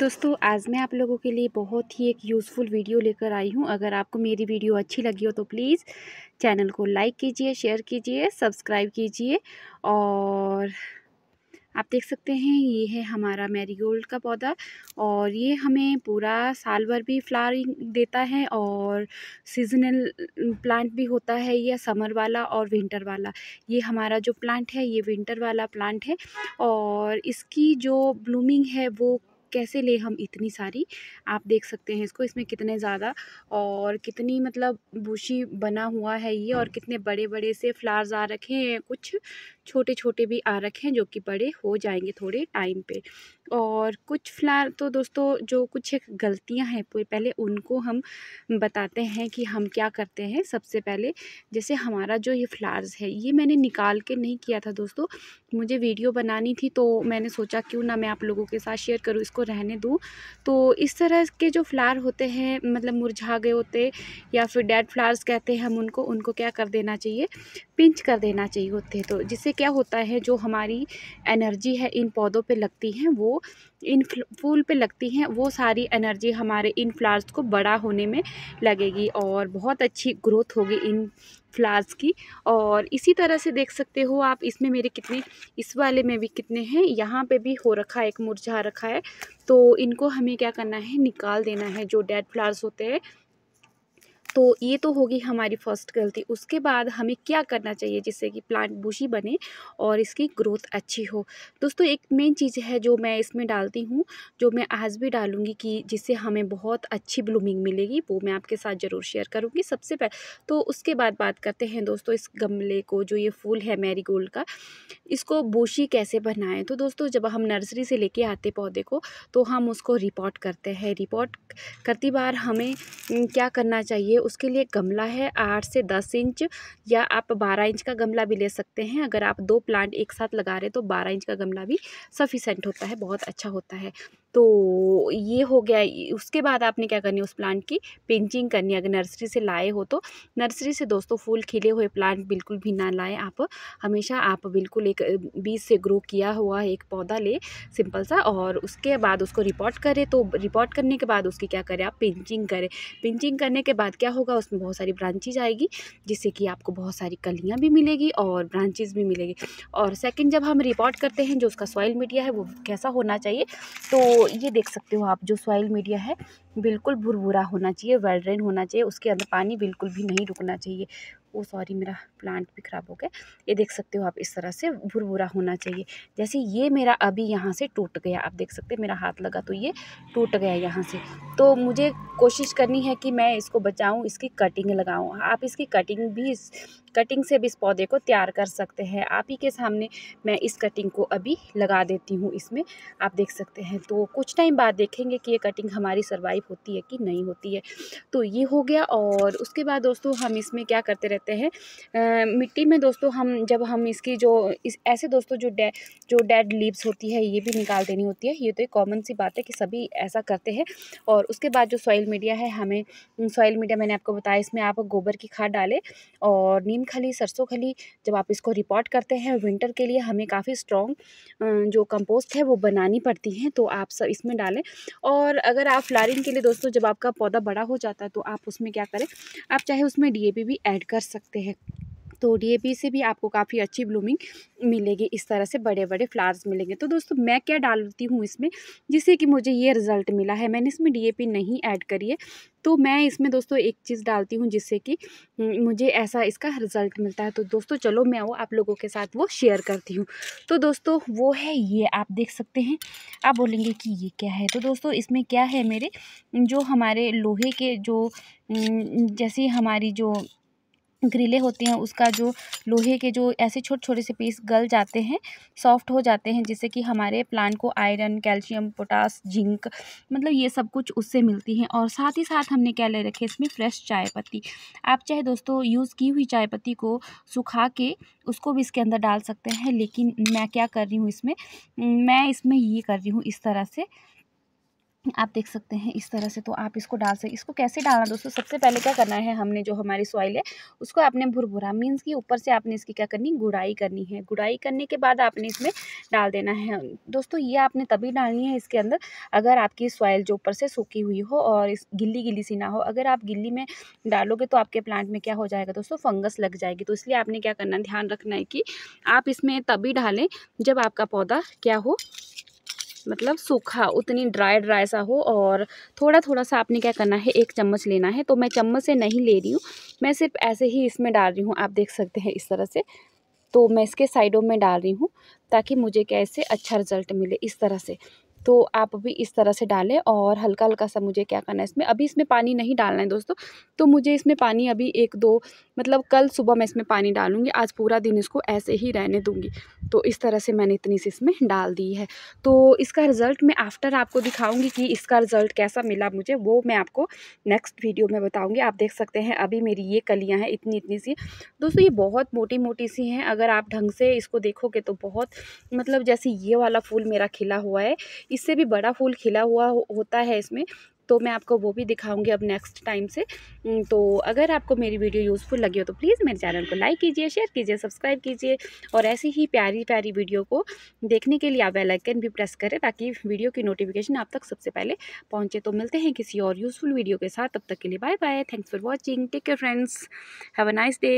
दोस्तों आज मैं आप लोगों के लिए बहुत ही एक यूज़फुल वीडियो लेकर आई हूँ अगर आपको मेरी वीडियो अच्छी लगी हो तो प्लीज़ चैनल को लाइक कीजिए शेयर कीजिए सब्सक्राइब कीजिए और आप देख सकते हैं ये है हमारा मैरीगोल्ड का पौधा और ये हमें पूरा साल भर भी फ्लावरिंग देता है और सीजनल प्लांट भी होता है यह समर वाला और विंटर वाला ये हमारा जो प्लांट है ये विंटर वाला प्लांट है और इसकी जो ब्लूमिंग है वो कैसे ले हम इतनी सारी आप देख सकते हैं इसको इसमें कितने ज़्यादा और कितनी मतलब बूशी बना हुआ है ये और कितने बड़े बड़े से फ्लावर्स आ रखे हैं कुछ छोटे छोटे भी आ रखे हैं जो कि बड़े हो जाएंगे थोड़े टाइम पे और कुछ फ्लार तो दोस्तों जो कुछ एक गलतियाँ हैं पहले उनको हम बताते हैं कि हम क्या करते हैं सबसे पहले जैसे हमारा जो ये फ्लावर्स है ये मैंने निकाल के नहीं किया था दोस्तों मुझे वीडियो बनानी थी तो मैंने सोचा क्यों ना मैं आप लोगों के साथ शेयर करूँ इसको रहने दूँ तो इस तरह के जो फ्लार होते हैं मतलब मुरझा गए होते या फिर डेड फ्लार्स कहते हैं हम उनको उनको क्या कर देना चाहिए पिंच कर देना चाहिए होते तो जिससे क्या होता है जो हमारी एनर्जी है इन पौधों पर लगती हैं वो इन फूल पे लगती हैं वो सारी एनर्जी हमारे इन फ्लावर्स को बड़ा होने में लगेगी और बहुत अच्छी ग्रोथ होगी इन फ्लावर्स की और इसी तरह से देख सकते हो आप इसमें मेरे कितने इस वाले में भी कितने हैं यहाँ पे भी हो रखा है एक मुरझा रखा है तो इनको हमें क्या करना है निकाल देना है जो डेड फ्लावर्स होते हैं तो ये तो होगी हमारी फर्स्ट गलती उसके बाद हमें क्या करना चाहिए जिससे कि प्लांट बुशी बने और इसकी ग्रोथ अच्छी हो दोस्तों एक मेन चीज़ है जो मैं इसमें डालती हूँ जो मैं आज भी डालूँगी कि जिससे हमें बहुत अच्छी ब्लूमिंग मिलेगी वो मैं आपके साथ ज़रूर शेयर करूँगी सबसे पहले तो उसके बाद बात करते हैं दोस्तों इस गमले को जो ये फूल है मेरी गोल्ड का इसको बूशी कैसे बनाएं तो दोस्तों जब हम नर्सरी से लेके आते पौधे को तो हम उसको रिपोर्ट करते हैं रिपोर्ट करती बार हमें क्या करना चाहिए उसके लिए गमला है आठ से दस इंच या आप बारह इंच का गमला भी ले सकते हैं अगर आप दो प्लांट एक साथ लगा रहे तो बारह इंच का गमला भी सफिशेंट होता है बहुत अच्छा होता है तो ये हो गया उसके बाद आपने क्या करनी है उस प्लांट की पिंचिंग करनी है अगर नर्सरी से लाए हो तो नर्सरी से दोस्तों फूल खिले हुए प्लांट बिल्कुल भी ना लाए आप हमेशा आप बिल्कुल एक बीज से ग्रो किया हुआ एक पौधा ले सिंपल सा और उसके बाद उसको रिपोर्ट करें तो रिपोर्ट करने के बाद उसकी क्या करें आप पिंचिंग करें पिंचिंग करने के बाद क्या होगा उसमें बहुत सारी ब्रांचेज आएगी जिससे कि आपको बहुत सारी कलियाँ भी मिलेगी और ब्रांचेज भी मिलेगी और सेकेंड जब हम रिपोर्ट करते हैं जो उसका सॉइल मीडिया है वो कैसा होना चाहिए तो ये देख सकते हो आप जो सॉइल मीडिया है बिल्कुल भुरभुरा होना चाहिए वेल ड्रेन होना चाहिए उसके अंदर पानी बिल्कुल भी नहीं रुकना चाहिए ओ सॉरी मेरा प्लांट भी ख़राब हो गया ये देख सकते हो आप इस तरह से भुरभुरा होना चाहिए जैसे ये मेरा अभी यहाँ से टूट गया आप देख सकते हैं मेरा हाथ लगा तो ये टूट गया यहाँ से तो मुझे कोशिश करनी है कि मैं इसको बचाऊँ इसकी कटिंग लगाऊँ आप इसकी कटिंग भी कटिंग से भी इस पौधे को तैयार कर सकते हैं आप ही के सामने मैं इस कटिंग को अभी लगा देती हूँ इसमें आप देख सकते हैं तो कुछ टाइम बाद देखेंगे कि ये कटिंग हमारी सर्वाइव होती है कि नहीं होती है तो ये हो गया और उसके बाद दोस्तों हम इसमें क्या करते रहते हैं मिट्टी में दोस्तों हम जब हम इसकी जो इस ऐसे दोस्तों जो डे जो डेड लीव्स होती है ये भी निकाल देनी होती है ये तो एक कॉमन सी बात है कि सभी ऐसा करते हैं और उसके बाद जो सॉइल मीडिया है हमें सॉइल मीडिया मैंने आपको बताया इसमें आप गोबर की खाद डालें और नीम खली सरसों खली जब आप इसको रिपोर्ट करते हैं विंटर के लिए हमें काफ़ी स्ट्रॉन्ग जो कंपोस्ट है वो बनानी पड़ती हैं तो आप सब इसमें डालें और अगर आप फ्लारिंग के लिए दोस्तों जब आपका पौधा बड़ा हो जाता है तो आप उसमें क्या करें आप चाहे उसमें डी भी ऐड कर सकते हैं तो डी से भी आपको काफ़ी अच्छी ब्लूमिंग मिलेगी इस तरह से बड़े बड़े फ्लावर्स मिलेंगे तो दोस्तों मैं क्या डालती हूँ इसमें जिससे कि मुझे ये रिज़ल्ट मिला है मैंने इसमें डी नहीं ऐड करी है तो मैं इसमें दोस्तों एक चीज़ डालती हूँ जिससे कि मुझे ऐसा इसका रिज़ल्ट मिलता है तो दोस्तों चलो मैं वो आप लोगों के साथ वो शेयर करती हूँ तो दोस्तों वो है ये आप देख सकते हैं आप बोलेंगे कि ये क्या है तो दोस्तों इसमें क्या है मेरे जो हमारे लोहे के जो जैसे हमारी जो ग्रिले होते हैं उसका जो लोहे के जो ऐसे छोटे छोटे से पीस गल जाते हैं सॉफ्ट हो जाते हैं जिससे कि हमारे प्लांट को आयरन कैल्शियम पोटास जिंक मतलब ये सब कुछ उससे मिलती हैं और साथ ही साथ हमने क्या ले रखे इसमें फ्रेश चाय पत्ती आप चाहे दोस्तों यूज़ की हुई चाय पत्ती को सुखा के उसको भी इसके अंदर डाल सकते हैं लेकिन मैं क्या कर रही हूँ इसमें मैं इसमें ये कर रही हूँ इस तरह से आप देख सकते हैं इस तरह से तो आप इसको डाल सकते इसको कैसे डालना दोस्तों सबसे पहले क्या करना है हमने जो हमारी सॉइल है उसको आपने भुरभुरा मीन्स कि ऊपर से आपने इसकी क्या करनी गुड़ाई करनी है गुड़ाई करने के बाद आपने इसमें डाल देना है दोस्तों ये आपने तभी डालनी है इसके अंदर अगर आपकी सॉइल जो ऊपर से सूखी हुई हो और इस गिल्ली गिल्ली सी ना हो अगर आप गिल्ली में डालोगे तो आपके प्लांट में क्या हो जाएगा दोस्तों फंगस लग जाएगी तो इसलिए आपने क्या करना ध्यान रखना है कि आप इसमें तभी डालें जब आपका पौधा क्या हो मतलब सूखा उतनी ड्राई ड्राई सा हो और थोड़ा थोड़ा सा आपने क्या करना है एक चम्मच लेना है तो मैं चम्मच से नहीं ले रही हूँ मैं सिर्फ ऐसे ही इसमें डाल रही हूँ आप देख सकते हैं इस तरह से तो मैं इसके साइडों में डाल रही हूँ ताकि मुझे कैसे अच्छा रिज़ल्ट मिले इस तरह से तो आप भी इस तरह से डालें और हल्का हल्का सा मुझे क्या करना है इसमें अभी इसमें पानी नहीं डालना है दोस्तों तो मुझे इसमें पानी अभी एक दो मतलब कल सुबह मैं इसमें पानी डालूँगी आज पूरा दिन इसको ऐसे ही रहने दूंगी तो इस तरह से मैंने इतनी सी इसमें डाल दी है तो इसका रिज़ल्ट मैं आफ्टर आपको दिखाऊँगी कि इसका रिज़ल्ट कैसा मिला मुझे वो मैं आपको नेक्स्ट वीडियो में बताऊँगी आप देख सकते हैं अभी मेरी ये कलियाँ हैं इतनी इतनी सी दोस्तों ये बहुत मोटी मोटी सी हैं अगर आप ढंग से इसको देखोगे तो बहुत मतलब जैसे ये वाला फूल मेरा खिला हुआ है इससे भी बड़ा फूल खिला हुआ हो, होता है इसमें तो मैं आपको वो भी दिखाऊंगी अब नेक्स्ट टाइम से तो अगर आपको मेरी वीडियो यूज़फुल लगी हो तो प्लीज़ मेरे चैनल को लाइक कीजिए शेयर कीजिए सब्सक्राइब कीजिए और ऐसी ही प्यारी प्यारी वीडियो को देखने के लिए आप बेल आइकन भी प्रेस करें ताकि वीडियो की नोटिफिकेशन आप तक सबसे पहले पहुँचे तो मिलते हैं किसी और यूज़फुल वीडियो के साथ तब तक के लिए bye bye thanks for watching take care friends have a nice day